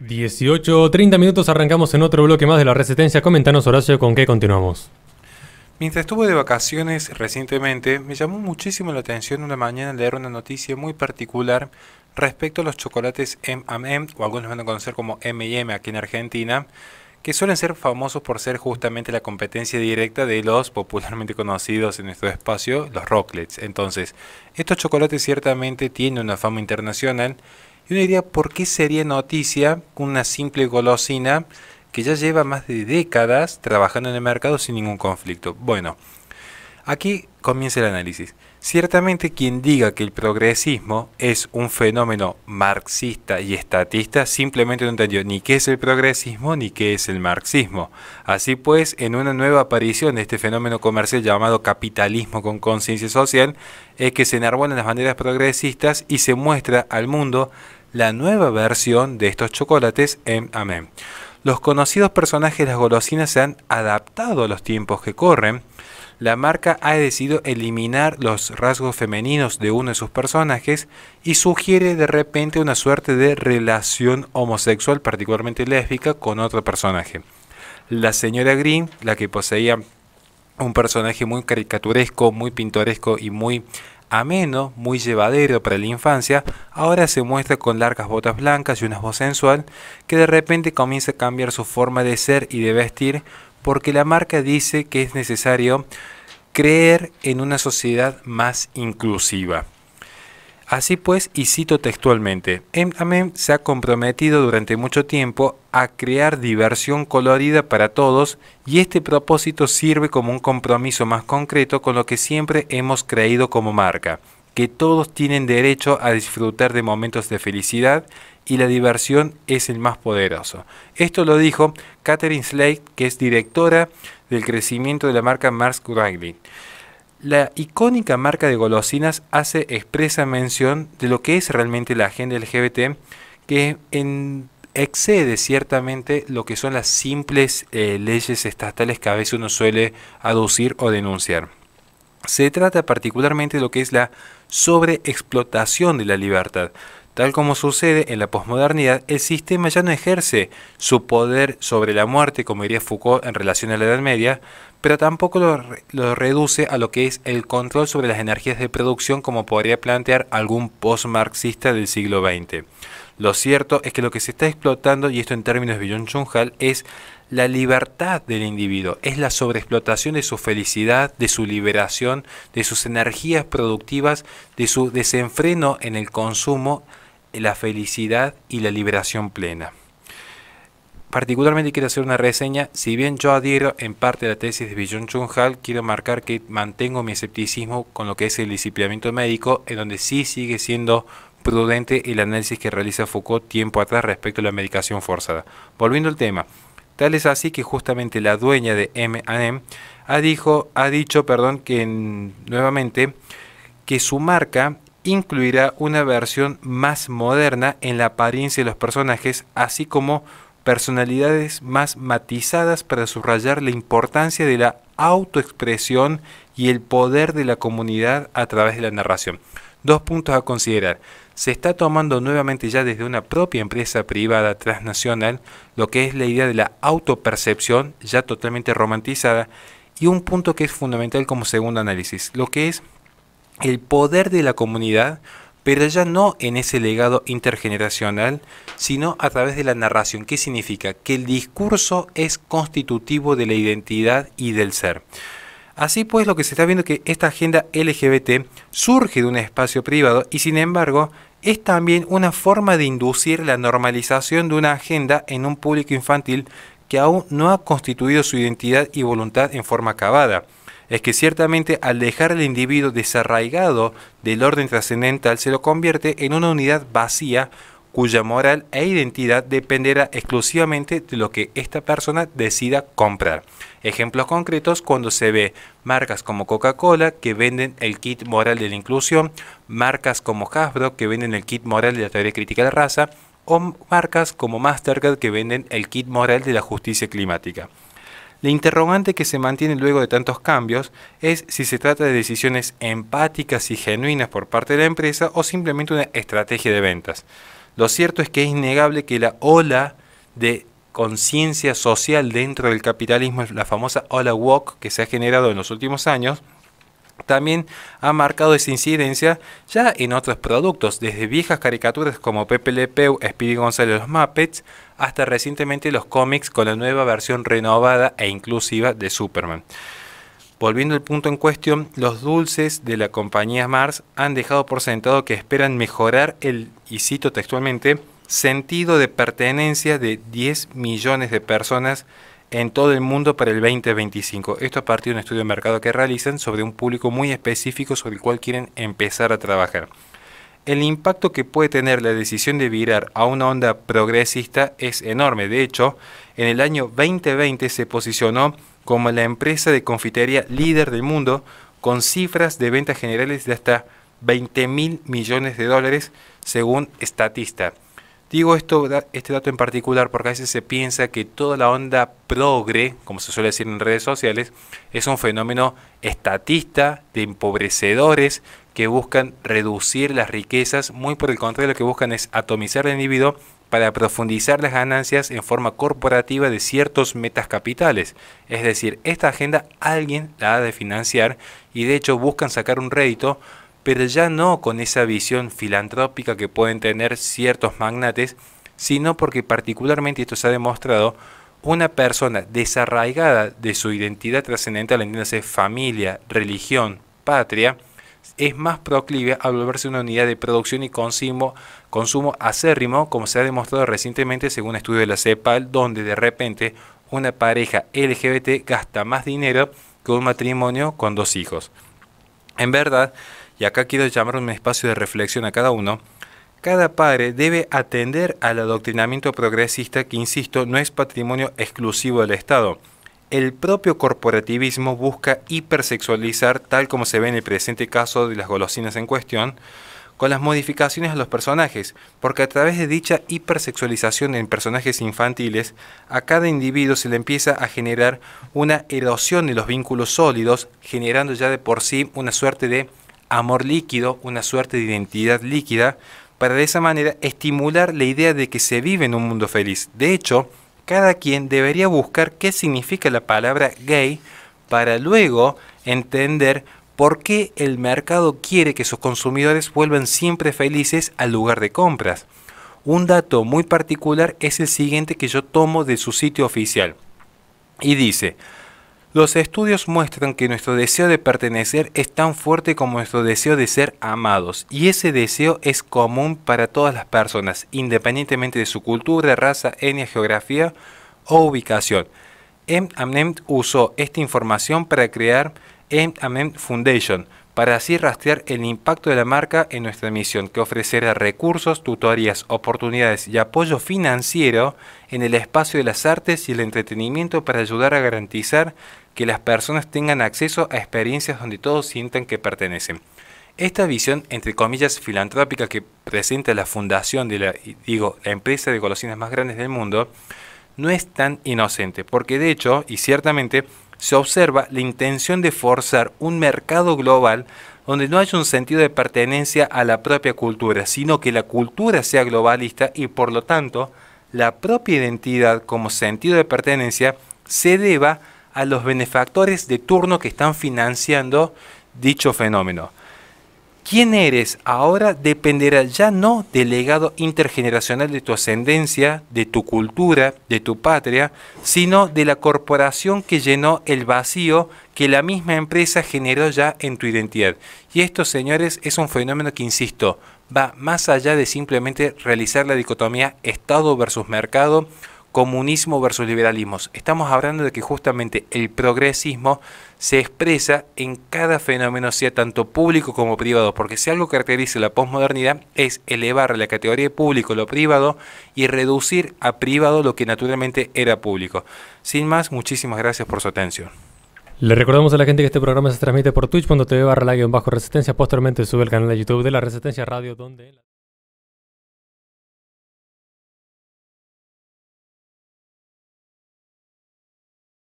18, o 30 minutos arrancamos en otro bloque más de la Resistencia. Coméntanos Horacio, con qué continuamos. Mientras estuve de vacaciones recientemente, me llamó muchísimo la atención una mañana leer una noticia muy particular respecto a los chocolates M&M, o algunos van a conocer como M&M aquí en Argentina, que suelen ser famosos por ser justamente la competencia directa de los popularmente conocidos en nuestro espacio, los Rocklets. Entonces, estos chocolates ciertamente tienen una fama internacional y una idea, ¿por qué sería noticia una simple golosina que ya lleva más de décadas trabajando en el mercado sin ningún conflicto? Bueno, aquí comienza el análisis. Ciertamente quien diga que el progresismo es un fenómeno marxista y estatista simplemente no entendió ni qué es el progresismo ni qué es el marxismo. Así pues, en una nueva aparición de este fenómeno comercial llamado capitalismo con conciencia social, es que se enarbolan las banderas progresistas y se muestra al mundo la nueva versión de estos chocolates en Amén. Los conocidos personajes de las golosinas se han adaptado a los tiempos que corren, la marca ha decidido eliminar los rasgos femeninos de uno de sus personajes y sugiere de repente una suerte de relación homosexual, particularmente lésbica, con otro personaje. La señora Green, la que poseía un personaje muy caricaturesco, muy pintoresco y muy ameno, muy llevadero para la infancia, ahora se muestra con largas botas blancas y una voz sensual que de repente comienza a cambiar su forma de ser y de vestir porque la marca dice que es necesario creer en una sociedad más inclusiva. Así pues, y cito textualmente, M&M se ha comprometido durante mucho tiempo a crear diversión colorida para todos y este propósito sirve como un compromiso más concreto con lo que siempre hemos creído como marca, que todos tienen derecho a disfrutar de momentos de felicidad y la diversión es el más poderoso. Esto lo dijo Catherine Slade, que es directora del crecimiento de la marca Mars Wrigley. La icónica marca de golosinas hace expresa mención de lo que es realmente la agenda LGBT, que excede ciertamente lo que son las simples eh, leyes estatales que a veces uno suele aducir o denunciar. Se trata particularmente de lo que es la sobreexplotación de la libertad, Tal como sucede en la posmodernidad, el sistema ya no ejerce su poder sobre la muerte, como diría Foucault en relación a la Edad Media, pero tampoco lo, reduce a lo que es el control sobre las energías de producción como podría plantear algún postmarxista del siglo XX. Lo cierto es que lo que se está explotando, y esto en términos de Byung es la libertad del individuo, es la sobreexplotación de su felicidad, de su liberación, de sus energías productivas, de su desenfreno en el consumo la felicidad y la liberación plena. Particularmente quiero hacer una reseña, si bien yo adhiero en parte a la tesis de Billon Chung quiero marcar que mantengo mi escepticismo con lo que es el disciplinamiento médico, en donde sí sigue siendo prudente el análisis que realiza Foucault tiempo atrás respecto a la medicación forzada. Volviendo al tema, Tal es así que justamente la dueña de M&M ha, ha dicho perdón, que nuevamente que su marca incluirá una versión más moderna en la apariencia de los personajes, así como personalidades más matizadas para subrayar la importancia de la autoexpresión y el poder de la comunidad a través de la narración. Dos puntos a considerar. Se está tomando nuevamente ya desde una propia empresa privada transnacional lo que es la idea de la autopercepción ya totalmente romantizada y un punto que es fundamental como segundo análisis, lo que es el poder de la comunidad, pero ya no en ese legado intergeneracional, sino a través de la narración. ¿Qué significa? Que el discurso es constitutivo de la identidad y del ser. Así pues, lo que se está viendo es que esta agenda LGBT surge de un espacio privado y sin embargo es también una forma de inducir la normalización de una agenda en un público infantil que aún no ha constituido su identidad y voluntad en forma acabada es que ciertamente al dejar al individuo desarraigado del orden trascendental se lo convierte en una unidad vacía cuya moral e identidad dependerá exclusivamente de lo que esta persona decida comprar. Ejemplos concretos cuando se ve marcas como Coca-Cola que venden el kit moral de la inclusión, marcas como Hasbro que venden el kit moral de la teoría crítica de la raza o marcas como Mastercard que venden el kit moral de la justicia climática. La interrogante que se mantiene luego de tantos cambios es si se trata de decisiones empáticas y genuinas por parte de la empresa o simplemente una estrategia de ventas. Lo cierto es que es innegable que la ola de conciencia social dentro del capitalismo, la famosa ola walk que se ha generado en los últimos años, también ha marcado esa incidencia ya en otros productos, desde viejas caricaturas como Pepe Le Pew, Speedy González los Muppets, hasta recientemente los cómics con la nueva versión renovada e inclusiva de Superman. Volviendo al punto en cuestión, los dulces de la compañía Mars han dejado por sentado que esperan mejorar el, y cito textualmente, sentido de pertenencia de 10 millones de personas en todo el mundo para el 2025. Esto a partir de un estudio de mercado que realizan sobre un público muy específico sobre el cual quieren empezar a trabajar. El impacto que puede tener la decisión de virar a una onda progresista es enorme. De hecho, en el año 2020 se posicionó como la empresa de confitería líder del mundo con cifras de ventas generales de hasta 20 mil millones de dólares según Statista. Digo esto, este dato en particular porque a veces se piensa que toda la onda progre, como se suele decir en redes sociales, es un fenómeno estatista de empobrecedores que buscan reducir las riquezas, muy por el contrario lo que buscan es atomizar al individuo para profundizar las ganancias en forma corporativa de ciertos metas capitales. Es decir, esta agenda alguien la ha de financiar y de hecho buscan sacar un rédito pero ya no con esa visión filantrópica que pueden tener ciertos magnates, sino porque particularmente esto se ha demostrado, una persona desarraigada de su identidad trascendental, entiéndase familia, religión, patria, es más proclive a volverse una unidad de producción y consumo, consumo acérrimo, como se ha demostrado recientemente según un estudio de la CEPAL, donde de repente una pareja LGBT gasta más dinero que un matrimonio con dos hijos. En verdad, y acá quiero llamar un espacio de reflexión a cada uno, cada padre debe atender al adoctrinamiento progresista que, insisto, no es patrimonio exclusivo del Estado. El propio corporativismo busca hipersexualizar, tal como se ve en el presente caso de las golosinas en cuestión, con las modificaciones a los personajes, porque a través de dicha hipersexualización en personajes infantiles, a cada individuo se le empieza a generar una erosión de los vínculos sólidos, generando ya de por sí una suerte de amor líquido, una suerte de identidad líquida, para de esa manera estimular la idea de que se vive en un mundo feliz. De hecho, cada quien debería buscar qué significa la palabra gay para luego entender por qué el mercado quiere que sus consumidores vuelvan siempre felices al lugar de compras. Un dato muy particular es el siguiente que yo tomo de su sitio oficial. Y dice, los estudios muestran que nuestro deseo de pertenecer es tan fuerte como nuestro deseo de ser amados, y ese deseo es común para todas las personas, independientemente de su cultura, raza, etnia, geografía o ubicación. Amnemt usó esta información para crear Amnemt Foundation para así rastrear el impacto de la marca en nuestra misión, que ofrecerá recursos, tutorías, oportunidades y apoyo financiero en el espacio de las artes y el entretenimiento para ayudar a garantizar que las personas tengan acceso a experiencias donde todos sientan que pertenecen. Esta visión, entre comillas, filantrópica que presenta la fundación de la, digo, la empresa de golosinas más grandes del mundo, no es tan inocente, porque de hecho, y ciertamente, se observa la intención de forzar un mercado global donde no haya un sentido de pertenencia a la propia cultura, sino que la cultura sea globalista y por lo tanto la propia identidad como sentido de pertenencia se deba a los benefactores de turno que están financiando dicho fenómeno quién eres ahora dependerá ya no del legado intergeneracional de tu ascendencia, de tu cultura, de tu patria, sino de la corporación que llenó el vacío que la misma empresa generó ya en tu identidad. Y esto, señores, es un fenómeno que, insisto, va más allá de simplemente realizar la dicotomía Estado versus mercado comunismo versus liberalismo. Estamos hablando de que justamente el progresismo se expresa en cada fenómeno, sea tanto público como privado, porque si algo caracteriza la posmodernidad es elevar la categoría de público lo privado y reducir a privado lo que naturalmente era público. Sin más, muchísimas gracias por su atención. Le recordamos a la gente que este programa se transmite por twitch.tv barra en bajo resistencia. Posteriormente sube al canal de YouTube de la Resistencia Radio donde...